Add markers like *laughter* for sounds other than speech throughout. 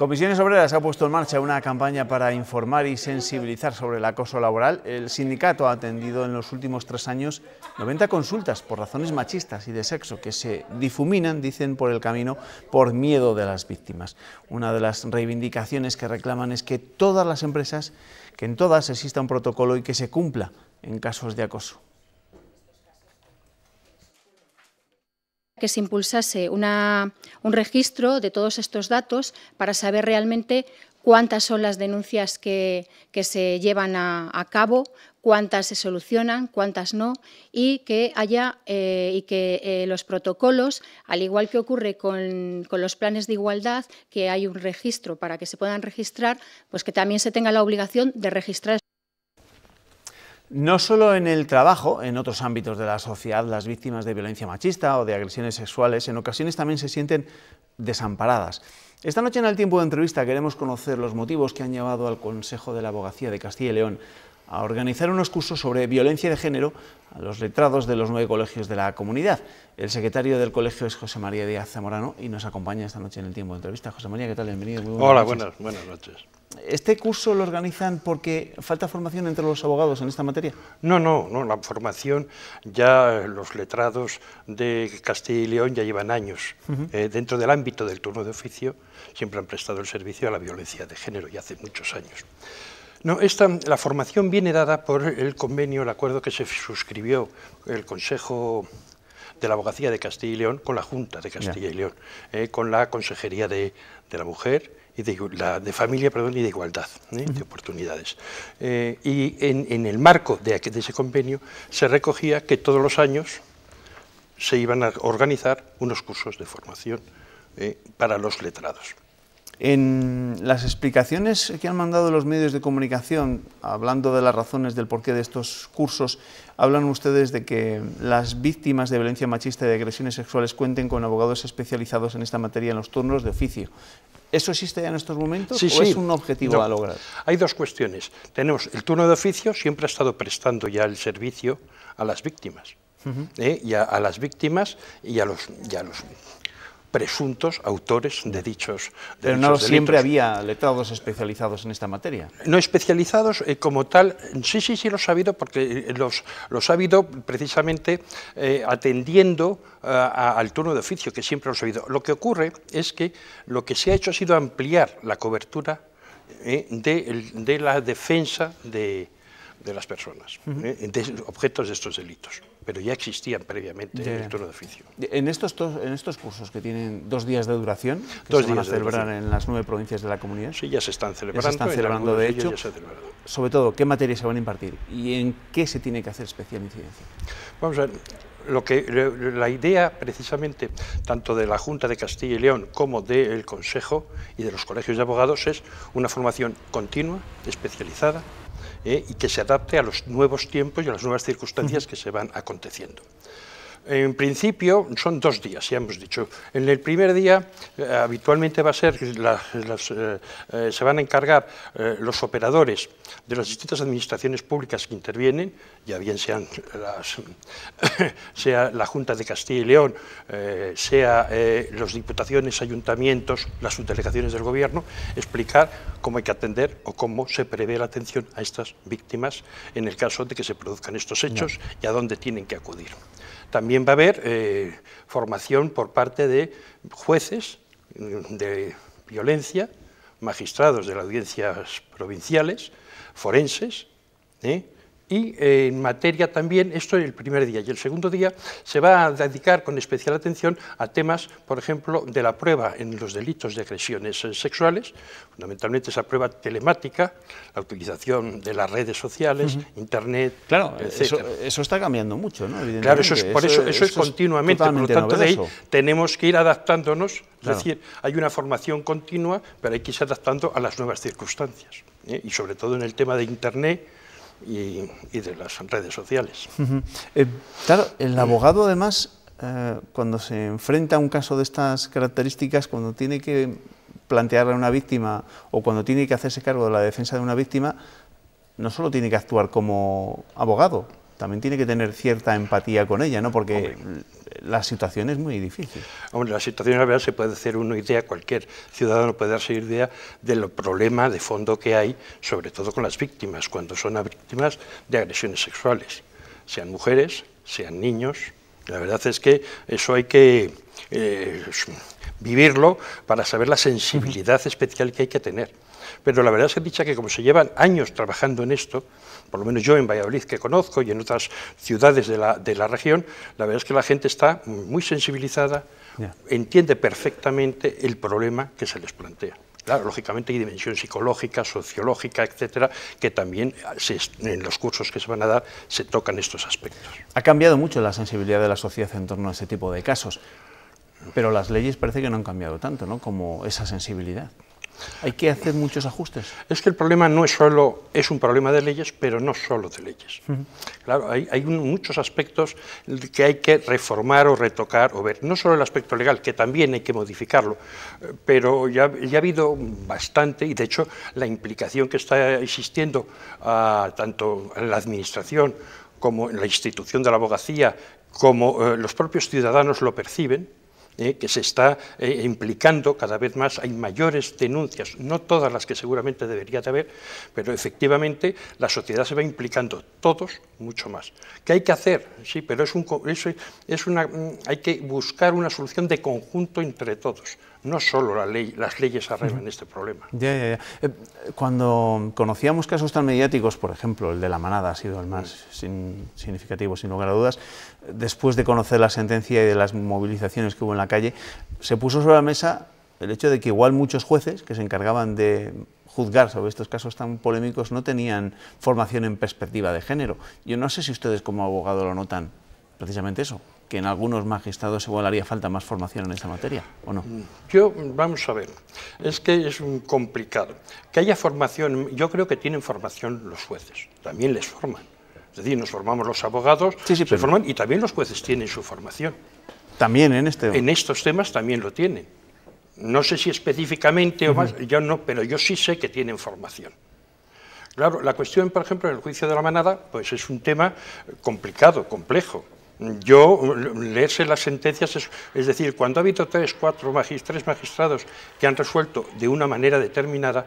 Comisiones Obreras ha puesto en marcha una campaña para informar y sensibilizar sobre el acoso laboral. El sindicato ha atendido en los últimos tres años 90 consultas por razones machistas y de sexo que se difuminan, dicen, por el camino por miedo de las víctimas. Una de las reivindicaciones que reclaman es que todas las empresas, que en todas exista un protocolo y que se cumpla en casos de acoso. que se impulsase un registro de todos estos datos para saber realmente cuántas son las denuncias que, se llevan a, cabo, cuántas se solucionan, cuántas no, y que haya eh, y que eh, los protocolos, al igual que ocurre con, con, los planes de igualdad, que hay un registro para que se puedan registrar, pues que también se tenga la obligación de registrar no solo en el trabajo, en otros ámbitos de la sociedad, las víctimas de violencia machista o de agresiones sexuales en ocasiones también se sienten desamparadas. Esta noche en el tiempo de entrevista queremos conocer los motivos que han llevado al Consejo de la Abogacía de Castilla y León a organizar unos cursos sobre violencia de género a los letrados de los nueve colegios de la comunidad. El secretario del colegio es José María Díaz Zamorano y nos acompaña esta noche en el tiempo de entrevista. José María, ¿qué tal? Bienvenido. Hola, Buenas, buenas noches. ¿Este curso lo organizan porque falta formación entre los abogados en esta materia? No, no, no, la formación ya eh, los letrados de Castilla y León ya llevan años. Eh, dentro del ámbito del turno de oficio siempre han prestado el servicio a la violencia de género y hace muchos años. No, la formación viene dada por el convenio, el acuerdo que se suscribió el Consejo de la Abogacía de Castilla y León con la Junta de Castilla y León, eh, con la Consejería de, la Mujer y de, Familia perdón, y de Igualdad, ¿eh? de Oportunidades. Eh, y en, el marco de, ese convenio se recogía que todos los años se iban a organizar unos cursos de formación para los letrados. En las explicaciones que han mandado los medios de comunicación, hablando de las razones del porqué de estos cursos, hablan ustedes de que las víctimas de violencia machista y de agresiones sexuales cuenten con abogados especializados en esta materia en los turnos de oficio. ¿Eso existe ya en estos momentos sí, o es un objetivo a lograr? Hay dos cuestiones. Tenemos el turno de oficio, siempre ha estado prestando ya el servicio a las víctimas. ¿eh? y a, las víctimas y a los, y a los presuntos autores de dichos delitos. Pero no siempre había letrados especializados en esta materia. No especializados eh, como tal, sí, sí, sí los ha habido, porque eh, los, los ha habido precisamente eh, atendiendo al turno de oficio, que siempre los ha habido. Lo que ocurre es que lo que se ha hecho ha sido ampliar la cobertura de, la defensa de, las personas, de objetos de estos delitos pero ya existían previamente en el turno de oficio. En estos, en estos cursos que tienen dos días de duración, se días van a celebrar en las nueve provincias de la comunidad. Sí, ya se están celebrando. se están celebrando, de hecho. Sobre todo, ¿qué materias se van a impartir y en qué se tiene que hacer especial incidencia? Vamos a ver. Lo que, la idea precisamente tanto de la Junta de Castilla y León como del Consejo y de los colegios de abogados es una formación continua, especializada, eh, y que se adapte a los nuevos tiempos y a las nuevas circunstancias que se van aconteciendo. En principio son dos días, ya hemos dicho. En el primer día eh, habitualmente va a ser, eh, eh, se van a encargar los operadores de las distintas administraciones públicas que intervienen, ya bien sean las, *coughs* sea la Junta de Castilla y León, sea las diputaciones, ayuntamientos, las subdelegaciones del gobierno, explicar cómo hay que atender o cómo se prevé la atención a estas víctimas en el caso de que se produzcan estos hechos y a dónde tienen que acudir. También también va a haber eh, formación por parte de jueces de violencia, magistrados de las audiencias provinciales, forenses, ¿eh? y eh, en materia también, esto el primer día, y el segundo día se va a dedicar con especial atención a temas, por ejemplo, de la prueba en los delitos de agresiones eh, sexuales, fundamentalmente esa prueba telemática, la utilización de las redes sociales, Internet, Claro, eso, está cambiando mucho, ¿no? Claro, eso es, por eso, eso, es continuamente, por lo tanto tenemos que ir adaptándonos, es decir, hay una formación continua, pero hay que irse adaptando a las nuevas circunstancias, ¿eh? y sobre todo en el tema de Internet, y, de las redes sociales. Eh, claro, el eh. abogado además, eh, cuando se enfrenta a un caso de estas características, cuando tiene que plantearle a una víctima o cuando tiene que hacerse cargo de la defensa de una víctima, no solo tiene que actuar como abogado, también tiene que tener cierta empatía con ella, ¿no? Porque la situación es muy difícil. Hombre, la situación, la verdad, se puede hacer una idea, cualquier ciudadano puede darse idea lo problema de fondo que hay, sobre todo con las víctimas, cuando son víctimas de agresiones sexuales, sean mujeres, sean niños, la verdad es que eso hay que eh, vivirlo para saber la sensibilidad especial que hay que tener. Pero la verdad es que dicha que como se llevan años trabajando en esto, por lo menos yo en Valladolid que conozco y en otras ciudades de la, región, la verdad es que la gente está muy sensibilizada, entiende perfectamente el problema que se les plantea. Claro, lógicamente hay dimensión psicológica, sociológica, etcétera, que también en los cursos que se van a dar se tocan estos aspectos. Ha cambiado mucho la sensibilidad de la sociedad en torno a ese tipo de casos, pero las leyes parece que no han cambiado tanto, ¿no? Como esa sensibilidad. Hay que hacer muchos ajustes. Es que el problema no es solo, es un problema de leyes, pero no solo de leyes. Claro, hay, muchos aspectos que hay que reformar o retocar o ver. No solo el aspecto legal, que también hay que modificarlo, pero ya, ha habido bastante, y de hecho la implicación que está existiendo ah, tanto en la administración como en la institución de la abogacía, como eh, los propios ciudadanos lo perciben, eh, que se está eh, implicando cada vez más, hay mayores denuncias, no todas las que seguramente debería de haber, pero efectivamente la sociedad se va implicando, todos mucho más. ¿Qué hay que hacer? Sí, pero es un, es una, mm, hay que buscar una solución de conjunto entre todos no solo la ley, las leyes arreglan este problema. Ya, ya, ya. Eh, cuando conocíamos casos tan mediáticos, por ejemplo, el de la manada ha sido el más significativo, sin lugar a dudas, después de conocer la sentencia y de las movilizaciones que hubo en la calle, se puso sobre la mesa el hecho de que igual muchos jueces que se encargaban de juzgar sobre estos casos tan polémicos no tenían formación en perspectiva de género. Yo no sé si ustedes como abogado lo notan, precisamente eso que en algunos magistrados igual haría falta más formación en esta materia, ¿o no? Yo, vamos a ver, es que es complicado. Que haya formación, yo creo que tienen formación los jueces, también les forman. Es decir, nos formamos los abogados, se forman y también los jueces tienen su formación. También en este. En estos temas también lo tienen. No sé si específicamente o más, yo no, pero yo sí sé que tienen formación. Claro, la cuestión, por ejemplo, del juicio de la manada, pues es un tema complicado, complejo. Yo, leerse las sentencias, es, decir, cuando ha habido tres, cuatro tres magistrados que han resuelto de una manera determinada,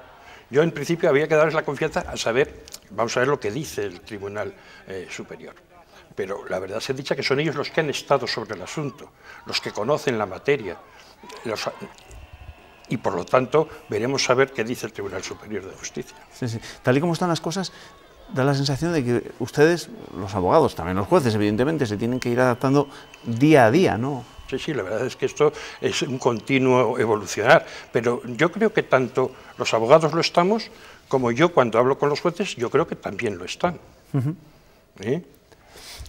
yo en principio había que darles la confianza a saber, vamos a ver lo que dice el Tribunal eh, Superior. Pero la verdad se ha dicho que son ellos los que han estado sobre el asunto, los que conocen la materia. y por lo tanto veremos saber qué dice el Tribunal Superior de Justicia. Sí, sí. Tal y como están las cosas, da la sensación de que ustedes, los abogados, también los jueces, evidentemente, se tienen que ir adaptando día a día, ¿no? Sí, sí, la verdad es que esto es un continuo evolucionar, pero yo creo que tanto los abogados lo estamos como yo cuando hablo con los jueces, yo creo que también lo están.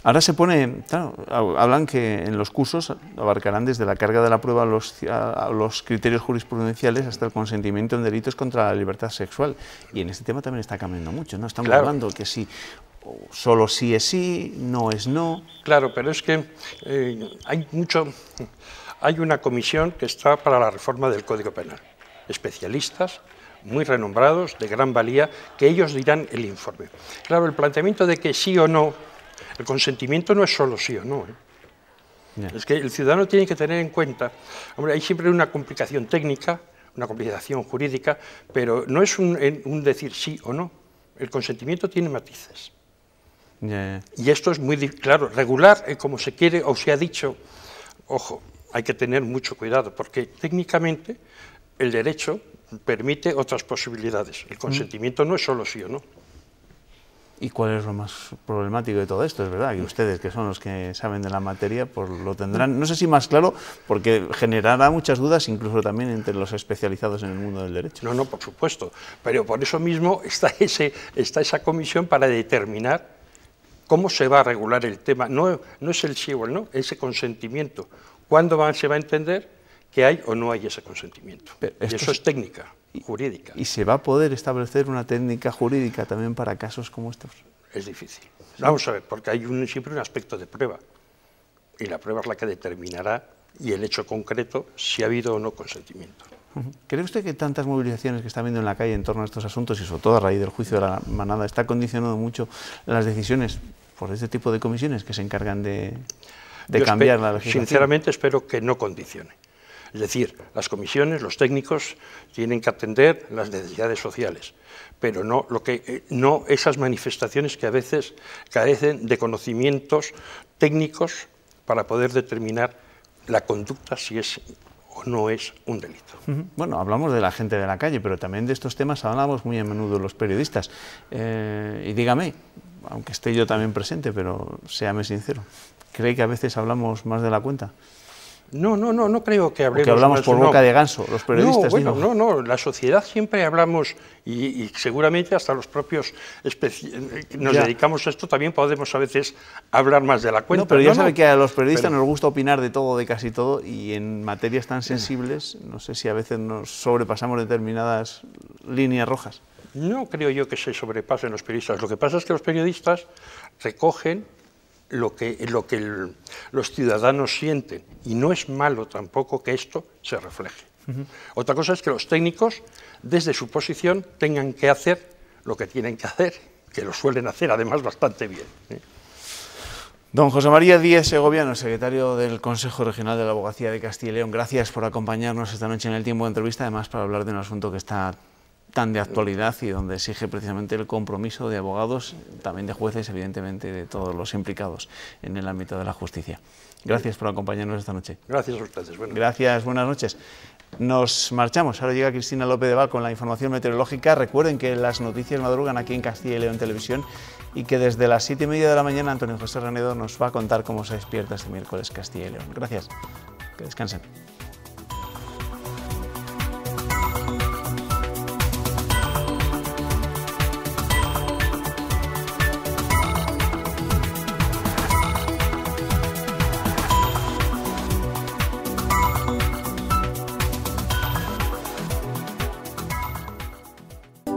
Ahora se pone, claro, hablan que en los cursos abarcarán desde la carga de la prueba a los, criterios jurisprudenciales hasta el consentimiento en delitos contra la libertad sexual. Y en este tema también está cambiando mucho, ¿no? Estamos hablando que si solo sí es sí, no es no. Claro, pero es que eh, hay mucho. Hay una comisión que está para la reforma del Código Penal. Especialistas, muy renombrados, de gran valía, que ellos dirán el informe. Claro, el planteamiento de que sí o no el consentimiento no es solo sí o no. ¿eh? Es que el ciudadano tiene que tener en cuenta, hombre, hay siempre una complicación técnica, una complicación jurídica, pero no es un, decir sí o no. El consentimiento tiene matices. Y esto es muy claro, regular eh, como se quiere o se ha dicho, ojo, hay que tener mucho cuidado, porque técnicamente el derecho permite otras posibilidades. El mm. consentimiento no es solo sí o no. ¿Y cuál es lo más problemático de todo esto? Es verdad que mm. ustedes, que son los que saben de la materia, pues lo tendrán, no sé si más claro, porque generará muchas dudas incluso también entre los especializados en el mundo del derecho. No, no, por supuesto. Pero por eso mismo *laughs* está, ese, está esa comisión para determinar cómo se va a regular el tema. No, es el sí o el no, Ese consentimiento. ¿Cuándo se va a entender que hay o no hay ese consentimiento? eso es técnica jurídica. ¿Y se va a poder establecer una técnica jurídica también para casos como estos? Es difícil. Vamos a ver, porque hay un, siempre un aspecto de prueba. Y la prueba es la que determinará y el hecho concreto si ha habido o no consentimiento. ¿Cree usted que tantas movilizaciones que está viendo en la calle en torno a estos asuntos, y sobre todo a raíz del juicio de la manada, está condicionando mucho las decisiones por este tipo de comisiones que se encargan de, cambiar la legislación? Sinceramente espero que no condicione. Es decir, las comisiones, los técnicos, tienen que atender las necesidades sociales, pero no, lo que, eh, no esas manifestaciones que a veces carecen de conocimientos técnicos para poder determinar la conducta si es o no es un delito. Bueno, hablamos de la gente de la calle, pero también de estos temas hablamos muy a menudo los periodistas. Eh, y dígame, aunque esté yo también presente, pero séame sincero, ¿cree que a veces hablamos más de la cuenta? No, no, no, no creo que hablemos. Que hablamos por boca de ganso, los periodistas. No, bueno, no, no, la sociedad siempre hablamos y, seguramente hasta los propios nos dedicamos a esto también podemos a veces hablar más de la cuenta. No, pero ya sabe que a los periodistas nos gusta opinar de todo, de casi todo y en materias tan sensibles, no sé si a veces nos sobrepasamos determinadas líneas rojas. No creo yo que se sobrepasen los periodistas. Lo que pasa es que los periodistas recogen lo que, los ciudadanos sienten. Y no es malo tampoco que esto se refleje. Otra cosa es que los técnicos, desde su posición, tengan que hacer lo que tienen que hacer, que lo suelen hacer además bastante bien. ¿eh? Don José María Díez Segoviano, secretario del Consejo Regional de la Abogacía de Castilla y León, gracias por acompañarnos esta noche en el tiempo de entrevista, además para hablar de un asunto que está tan de actualidad y donde exige precisamente el compromiso de abogados, también de jueces, evidentemente de todos los implicados en el ámbito de la justicia. Gracias por acompañarnos esta noche. Gracias a ustedes. Gracias, buenas noches. Nos marchamos. Ahora llega Cristina López de Val con la información meteorológica. Recuerden que las noticias madrugan aquí en Castilla y León Televisión y que desde las siete y media de la mañana Antonio José Renedo nos va a contar cómo se despierta este miércoles Castilla y León. Gracias. Que descansen.